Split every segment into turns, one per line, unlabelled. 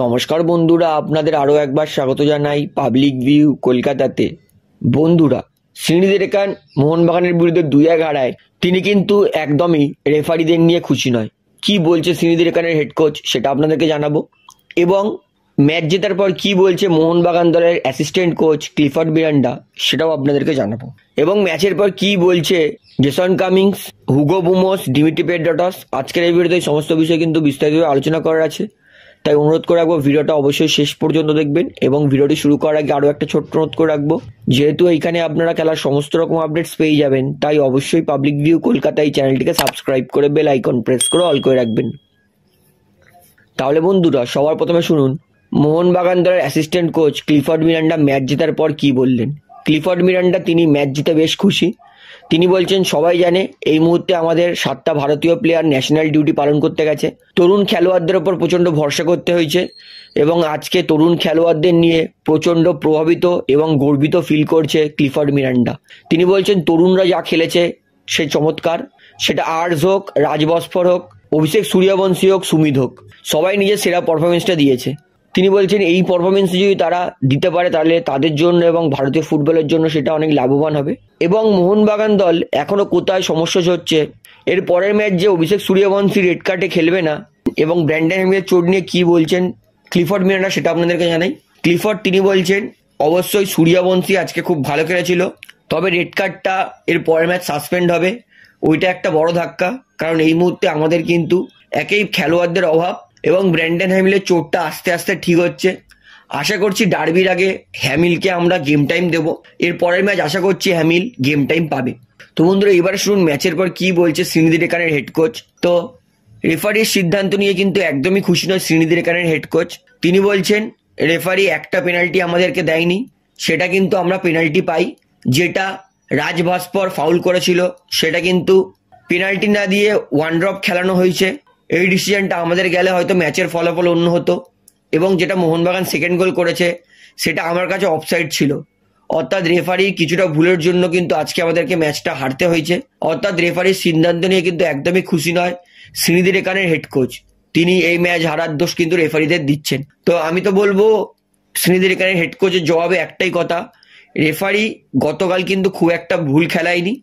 নমস্কার বন্ধুরা আপনাদের আরও একবার স্বাগত জানাই পাবলিক ভিউ কলকাতাতে বন্ধুরা শ্রীনিধি রেখান মোহনবাগানের বিরুদ্ধে দুই এক হারায় তিনি কিন্তু একদমই রেফারিদের নিয়ে খুশি নয় কি বলছে শ্রীনিধি রেখানের হেড কোচ সেটা আপনাদেরকে জানাবো এবং ম্যাচ জেতার পর কি বলছে মোহনবাগান দলের অ্যাসিস্ট্যান্ট কোচ ক্লিফার্ড বিরান্ডা সেটাও আপনাদেরকে জানাবো এবং ম্যাচের পর কি বলছে Jason Cummings Hugo Boumous Dimitri Petratos আজকের এই ভিডিওতে সমস্ত বিষয়ে কিন্তু বিস্তারিতভাবে আলোচনা করার আছে তাই অনুরোধ করে রাখবো ভিডিওটা অবশ্যই শেষ পর্যন্ত দেখবেন এবং ভিডিওটি শুরু করার আগে আরও একটা ছোট্ট অনুরোধ করে রাখবো যেহেতু এইখানে আপনারা খেলার সমস্ত রকম আপডেটস পেয়ে যাবেন তাই অবশ্যই পাবলিক ভিউ কলকাতা এই চ্যানেলটিকে সাবস্ক্রাইব করে বেল আইকন প্রেস করে অল করে রাখবেন তাহলে বন্ধুরা সবার প্রথমে শুনুন মোহনবাগান দলের assistant coach Clifford Miranda match জেতার পর কি বললেন ক্লিফর্ড মিরান্ডা তিনি ম্যাচ জিতে বেশ খুশি তিনি বলছেন সবাই জানে এই মুহূর্তে আমাদের সাতটা ভারতীয় প্লেয়ার ন্যাশনাল ডিউটি পালন করতে গেছে তরুণ খেলোয়াড়দের ওপর প্রচণ্ড ভরসা করতে হয়েছে এবং আজকে তরুণ খেলোয়াড়দের নিয়ে প্রচণ্ড প্রভাবিত এবং গর্বিত ফিল করছে ক্লিফার্ড মিরান্ডা তিনি বলছেন তরুণরা যা খেলেছে সে চমৎকার সেটা আর্জ হোক রাজবস্ফর হোক অভিষেক সূর্যবংশী হোক সুমিত হোক সবাই নিজের সেরা পারফরমেন্সটা দিয়েছে তিনি বলছেন এই পারফরমেন্স যদি তারা দিতে পারে তাহলে তাদের জন্য এবং ভারতীয় ফুটবলের জন্য সেটা অনেক লাভবান হবে এবং মোহনবাগান দল এখনও কোথায় সমস্যা হচ্ছে এর পরের ম্যাচ যে অভিষেক সূর্যবংশী রেড কার্ডে খেলবে না এবং ব্র্যান্ডেন হেমের চোট নিয়ে কি বলছেন ক্লিফর্ড মিরানা সেটা আপনাদেরকে জানাই ক্লিফর্ড তিনি বলছেন অবশ্যই সূর্যবংশী আজকে খুব ভালো খেলেছিল তবে রেড কার্ডটা এর পরের ম্যাচ সাসপেন্ড হবে ওইটা একটা বড় ধাক্কা কারণ এই মুহূর্তে আমাদের কিন্তু একেই খেলোয়াড়দের অভাব এবং ব্র্যান্ডেন হ্যামিলের চোটটা আস্তে আস্তে ঠিক হচ্ছে আশা করছি ডার্বির আগে হ্যামিলকে আমরা গেম টাইম দেব এর পরের ম্যাচ আশা করছি হ্যামিল গেম টাইম পাবে তো বন্ধুরা এবারে শুনুন ম্যাচের পর কি বলছে সিনিধি রেখানের হেড কোচ তো রেফারির সিদ্ধান্ত নিয়ে কিন্তু একদমই খুশি নয় সিনিধি রেখানের হেড কোচ তিনি বলছেন রেফারি একটা পেনাল্টি আমাদেরকে দেয়নি সেটা কিন্তু আমরা পেনাল্টি পাই যেটা রাজভাস্পর ফাউল করেছিল সেটা কিন্তু পেনাল্টি না দিয়ে ওয়ান ড্রপ খেলানো হয়েছে এই ডিসিশনটা আমাদের গেলে হয়তো ম্যাচের ফলাফল অন্য হতো এবং যেটা মোহনবাগান সেকেন্ড গোল করেছে সেটা আমার কাছে অফসাইড ছিল অর্থাৎ রেফারি কিছুটা ভুলের জন্য কিন্তু আজকে আমাদেরকে ম্যাচটা হারতে হয়েছে অর্থাৎ রেফারির সিদ্ধান্ত নিয়ে কিন্তু একদমই খুশি নয় শ্রীনিধি রেখানের হেড কোচ তিনি এই ম্যাচ হারার দোষ কিন্তু রেফারিদের দিচ্ছেন তো আমি তো বলবো শ্রীনিধি রেখানের হেড কোচের জবাবে একটাই কথা রেফারি গতকাল কিন্তু খুব একটা ভুল খেলায়নি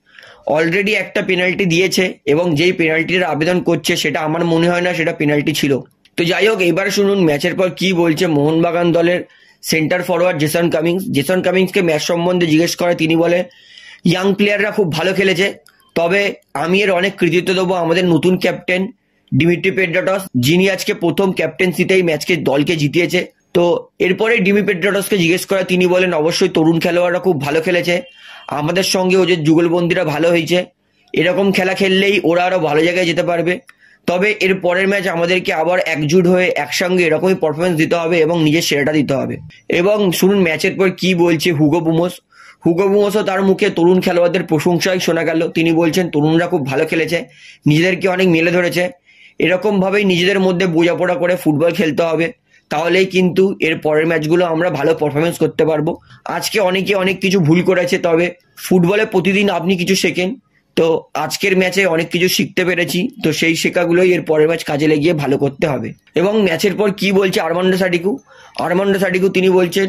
অলরেডি একটা পেনাল্টি দিয়েছে এবং যেই পেনাল্টির আবেদন করছে সেটা আমার মনে হয় না সেটা পেনাল্টি ছিল তো যাই হোক এবার শুনুন ম্যাচের পর কি বলছে মোহনবাগান দলের centre forward Jason Cummings Jason কামিংসকে ম্যাচ সম্বন্ধে জিজ্ঞেস করে তিনি বলে ইয়াং প্লেয়াররা খুব ভালো খেলেছে তবে আমি এর অনেক কৃতিত্ব দেবো আমাদের নতুন ক্যাপ্টেন ডিমিট্রি পেডাটস যিনি আজকে প্রথম এই ম্যাচকে দলকে জিতিয়েছে তো এরপরে ডিমি পেড্রাটসকে জিজ্ঞেস করা তিনি বলেন অবশ্যই তরুণ খেলোয়াড়রা খুব ভালো খেলেছে আমাদের সঙ্গে ওদের যুগলবন্দিরা ভালো হয়েছে এরকম খেলা খেললেই ওরা আরও ভালো জায়গায় যেতে পারবে তবে এর পরের ম্যাচ আমাদেরকে আবার একজুট হয়ে একসঙ্গে এরকমই পারফরমেন্স দিতে হবে এবং নিজের সেরাটা দিতে হবে এবং শুনুন ম্যাচের পর কি বলছে হুগো বুমোস হুগো বুমোসও তার মুখে তরুণ খেলোয়াড়দের প্রশংসাই শোনা গেল তিনি বলছেন তরুণরা খুব ভালো খেলেছে নিজেদেরকে অনেক মেলে ধরেছে এরকমভাবেই নিজেদের মধ্যে বোঝাপড়া করে ফুটবল খেলতে হবে তাহলেই কিন্তু এর পরের ম্যাচগুলো আমরা ভালো পারফরমেন্স করতে পারবো আজকে অনেকে অনেক কিছু ভুল করেছে তবে ফুটবলে প্রতিদিন আপনি কিছু শেখেন তো আজকের ম্যাচে অনেক কিছু শিখতে পেরেছি তো সেই শেখাগুলোই এর পরের ম্যাচ কাজে লাগিয়ে ভালো করতে হবে এবং ম্যাচের পর কি বলছে আরমান্ডো সাডিকু আরমান্ডো সাডিকু তিনি বলছেন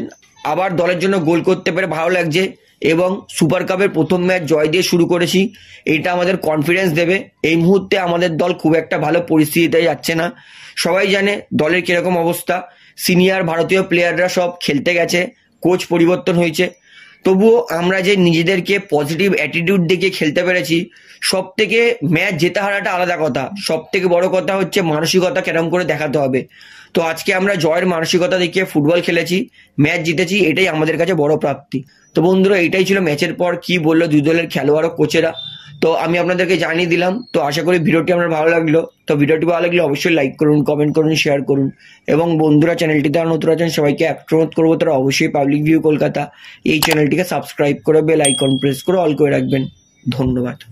আবার দলের জন্য গোল করতে পেরে ভালো লাগছে এবং সুপার কাপের প্রথম ম্যাচ জয় দিয়ে শুরু করেছি এটা আমাদের কনফিডেন্স দেবে এই মুহূর্তে আমাদের দল খুব একটা ভালো পরিস্থিতিতে যাচ্ছে না সবাই জানে দলের কিরকম অবস্থা সিনিয়র ভারতীয় প্লেয়াররা সব খেলতে গেছে কোচ পরিবর্তন হয়েছে তবুও আমরা যে নিজেদেরকে পজিটিভ অ্যাটিটিউড দেখে খেলতে পেরেছি সব থেকে ম্যাচ জেতা হারাটা আলাদা কথা সব থেকে বড় কথা হচ্ছে মানসিকতা কেরম করে দেখাতে হবে তো আজকে আমরা জয়ের মানসিকতা দেখিয়ে ফুটবল খেলেছি ম্যাচ জিতেছি এটাই আমাদের কাছে বড় প্রাপ্তি তো বন্ধুরা এটাই ছিল ম্যাচের পর কি বললো দুই দলের খেলোয়াড় ও কোচেরা তো আমি আপনাদেরকে জানিয়ে দিলাম তো আশা করি ভিডিওটি আপনার ভালো লাগলো তো ভিডিওটি ভালো লাগলে অবশ্যই লাইক করুন কমেন্ট করুন শেয়ার করুন এবং বন্ধুরা চ্যানেলটি তারা নতুন আছেন সবাইকে অনুরোধ করবো তারা অবশ্যই পাবলিক ভিউ কলকাতা এই চ্যানেলটিকে সাবস্ক্রাইব করে বেল আইকন প্রেস করে অল করে রাখবেন ধন্যবাদ